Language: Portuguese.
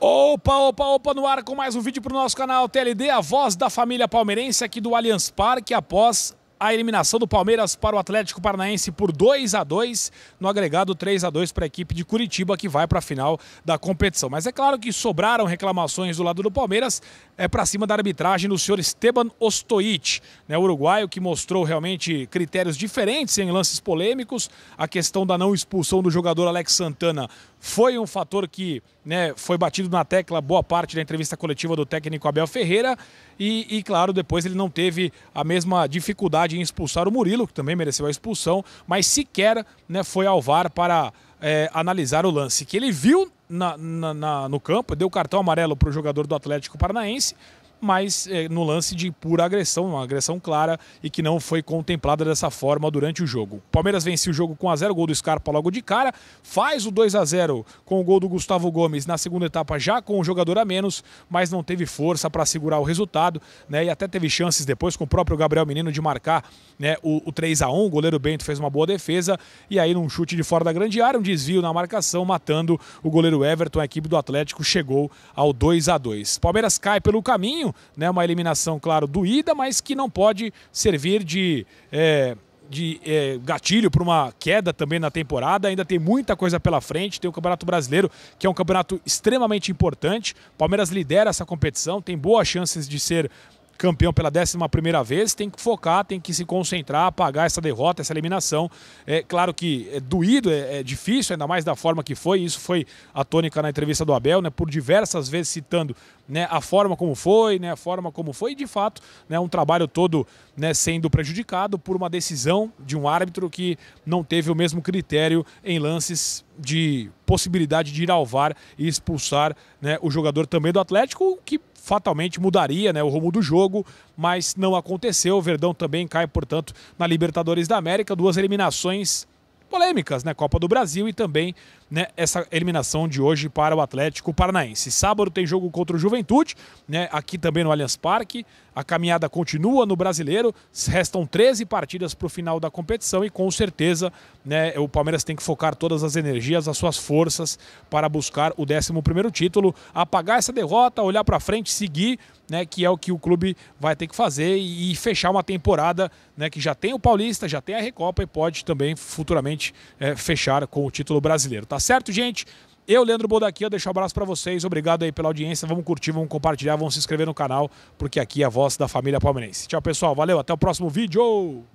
Opa, opa, opa, no ar com mais um vídeo para o nosso canal TLD, a voz da família palmeirense aqui do Allianz Parque após a eliminação do Palmeiras para o Atlético Paranaense por 2 a 2 no agregado 3 a 2 para a equipe de Curitiba que vai para a final da competição. Mas é claro que sobraram reclamações do lado do Palmeiras é para cima da arbitragem do senhor Esteban Ostoic, né, uruguaio que mostrou realmente critérios diferentes em lances polêmicos, a questão da não expulsão do jogador Alex Santana foi um fator que né, foi batido na tecla boa parte da entrevista coletiva do técnico Abel Ferreira. E, e, claro, depois ele não teve a mesma dificuldade em expulsar o Murilo, que também mereceu a expulsão, mas sequer né, foi ao VAR para é, analisar o lance que ele viu na, na, na, no campo, deu cartão amarelo para o jogador do Atlético Paranaense mas é, no lance de pura agressão, uma agressão clara e que não foi contemplada dessa forma durante o jogo. Palmeiras vence o jogo com a zero gol do Scarpa logo de cara, faz o 2 a 0 com o gol do Gustavo Gomes na segunda etapa já com o jogador a menos, mas não teve força para segurar o resultado, né? E até teve chances depois com o próprio Gabriel Menino de marcar, né, o, o 3 a 1, o goleiro Bento fez uma boa defesa e aí num chute de fora da grande área, um desvio na marcação matando o goleiro Everton, a equipe do Atlético chegou ao 2 a 2. Palmeiras cai pelo caminho né? Uma eliminação, claro, doída, mas que não pode servir de. É, de é, gatilho para uma queda também na temporada. Ainda tem muita coisa pela frente. Tem o Campeonato Brasileiro, que é um campeonato extremamente importante. Palmeiras lidera essa competição, tem boas chances de ser campeão pela 11 vez, tem que focar, tem que se concentrar, apagar essa derrota, essa eliminação. É claro que é doído, é, é difícil, ainda mais da forma que foi, isso foi a tônica na entrevista do Abel, né, por diversas vezes citando né, a forma como foi, né, a forma como foi, e de fato, né, um trabalho todo né, sendo prejudicado por uma decisão de um árbitro que não teve o mesmo critério em lances de possibilidade de ir ao VAR e expulsar né, o jogador também do Atlético, que fatalmente mudaria né, o rumo do jogo, mas não aconteceu. O Verdão também cai, portanto, na Libertadores da América. Duas eliminações polêmicas, né? Copa do Brasil e também né, essa eliminação de hoje para o Atlético Paranaense. Sábado tem jogo contra o Juventude, né? Aqui também no Allianz Parque. A caminhada continua no Brasileiro. Restam 13 partidas para o final da competição e com certeza né, o Palmeiras tem que focar todas as energias, as suas forças para buscar o 11 primeiro título, apagar essa derrota, olhar para frente, seguir né, que é o que o clube vai ter que fazer e, e fechar uma temporada né, que já tem o Paulista, já tem a Recopa e pode também futuramente é, fechar com o título brasileiro. Tá certo, gente? Eu, Leandro Bodaqui, eu deixo um abraço para vocês. Obrigado aí pela audiência. Vamos curtir, vamos compartilhar, vamos se inscrever no canal, porque aqui é a voz da família palmeirense. Tchau, pessoal. Valeu, até o próximo vídeo.